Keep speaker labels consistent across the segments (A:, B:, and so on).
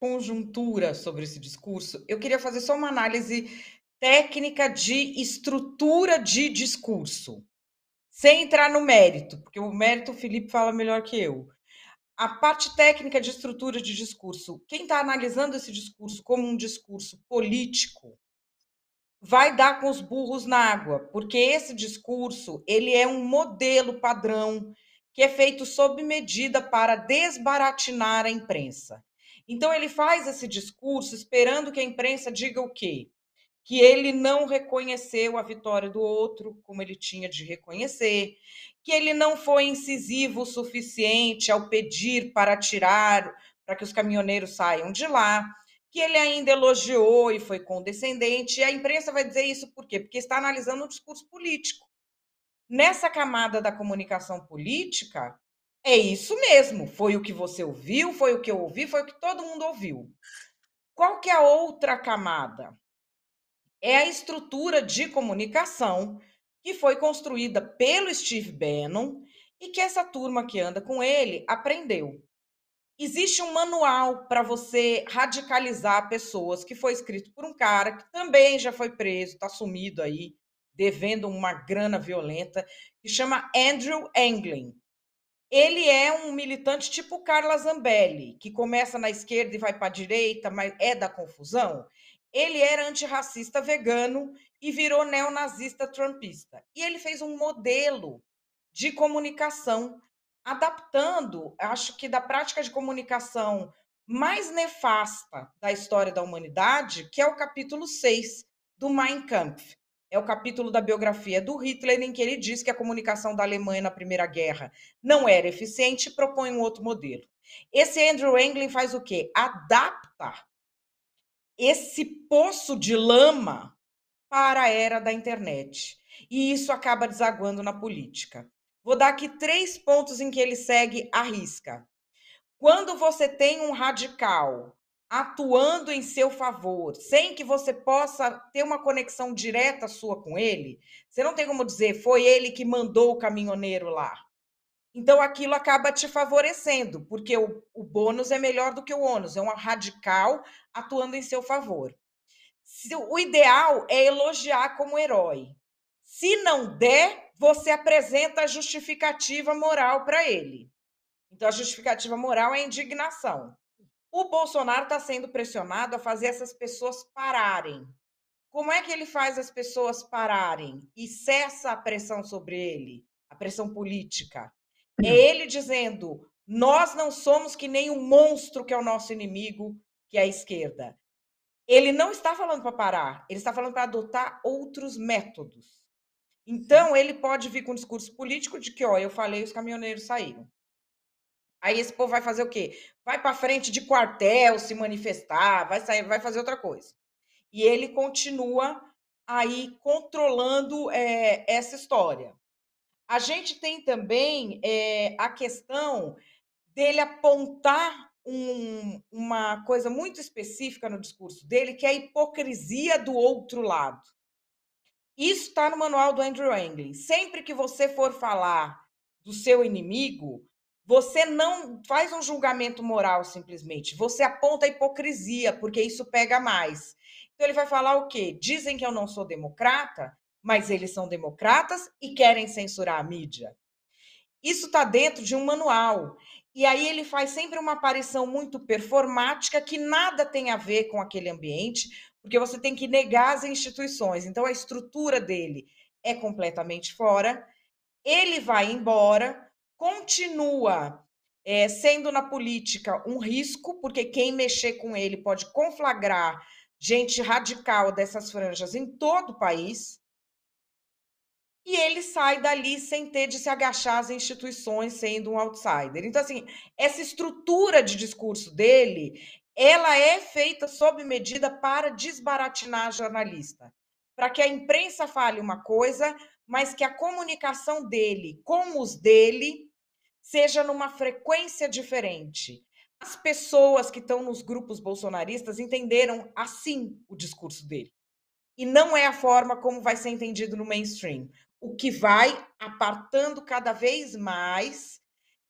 A: conjuntura sobre esse discurso, eu queria fazer só uma análise técnica de estrutura de discurso, sem entrar no mérito, porque o mérito o Felipe fala melhor que eu. A parte técnica de estrutura de discurso, quem está analisando esse discurso como um discurso político, vai dar com os burros na água, porque esse discurso ele é um modelo padrão que é feito sob medida para desbaratinar a imprensa. Então ele faz esse discurso esperando que a imprensa diga o quê? Que ele não reconheceu a vitória do outro, como ele tinha de reconhecer, que ele não foi incisivo o suficiente ao pedir para tirar, para que os caminhoneiros saiam de lá, que ele ainda elogiou e foi condescendente. E a imprensa vai dizer isso por quê? Porque está analisando o discurso político. Nessa camada da comunicação política, é isso mesmo. Foi o que você ouviu, foi o que eu ouvi, foi o que todo mundo ouviu. Qual que é a outra camada? É a estrutura de comunicação que foi construída pelo Steve Bannon e que essa turma que anda com ele aprendeu. Existe um manual para você radicalizar pessoas que foi escrito por um cara que também já foi preso, está sumido aí, devendo uma grana violenta, que chama Andrew Englin. Ele é um militante tipo Carla Zambelli, que começa na esquerda e vai para a direita, mas é da confusão. Ele era antirracista vegano e virou neonazista trumpista. E ele fez um modelo de comunicação, adaptando, acho que da prática de comunicação mais nefasta da história da humanidade, que é o capítulo 6 do Mein Kampf, é o capítulo da biografia do Hitler em que ele diz que a comunicação da Alemanha na Primeira Guerra não era eficiente e propõe um outro modelo. Esse Andrew Englin faz o quê? Adapta esse poço de lama para a era da internet. E isso acaba desaguando na política. Vou dar aqui três pontos em que ele segue a risca. Quando você tem um radical atuando em seu favor, sem que você possa ter uma conexão direta sua com ele, você não tem como dizer foi ele que mandou o caminhoneiro lá. Então aquilo acaba te favorecendo, porque o, o bônus é melhor do que o ônus, é um radical atuando em seu favor. Se, o ideal é elogiar como herói. Se não der, você apresenta a justificativa moral para ele. Então a justificativa moral é a indignação. O Bolsonaro está sendo pressionado a fazer essas pessoas pararem. Como é que ele faz as pessoas pararem e cessa a pressão sobre ele, a pressão política? É hum. ele dizendo: nós não somos que nem o monstro que é o nosso inimigo, que é a esquerda. Ele não está falando para parar, ele está falando para adotar outros métodos. Então, ele pode vir com um discurso político de que, ó, eu falei, os caminhoneiros saíram. Aí esse povo vai fazer o quê? Vai para frente de quartel se manifestar, vai sair, vai fazer outra coisa. E ele continua aí controlando é, essa história. A gente tem também é, a questão dele apontar um, uma coisa muito específica no discurso dele, que é a hipocrisia do outro lado. Isso está no manual do Andrew Englin. Sempre que você for falar do seu inimigo, você não faz um julgamento moral simplesmente, você aponta a hipocrisia, porque isso pega mais. Então ele vai falar o quê? Dizem que eu não sou democrata, mas eles são democratas e querem censurar a mídia. Isso está dentro de um manual. E aí ele faz sempre uma aparição muito performática que nada tem a ver com aquele ambiente, porque você tem que negar as instituições. Então a estrutura dele é completamente fora. Ele vai embora continua é, sendo na política um risco, porque quem mexer com ele pode conflagrar gente radical dessas franjas em todo o país. E ele sai dali sem ter de se agachar às instituições, sendo um outsider. Então, assim, essa estrutura de discurso dele, ela é feita sob medida para desbaratinar a jornalista, para que a imprensa fale uma coisa, mas que a comunicação dele com os dele seja numa frequência diferente. As pessoas que estão nos grupos bolsonaristas entenderam assim o discurso dele. E não é a forma como vai ser entendido no mainstream, o que vai apartando cada vez mais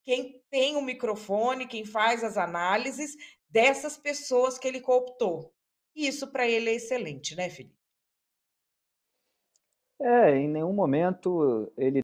A: quem tem o microfone, quem faz as análises dessas pessoas que ele cooptou. E isso para ele é excelente, né, Felipe? É, em nenhum momento ele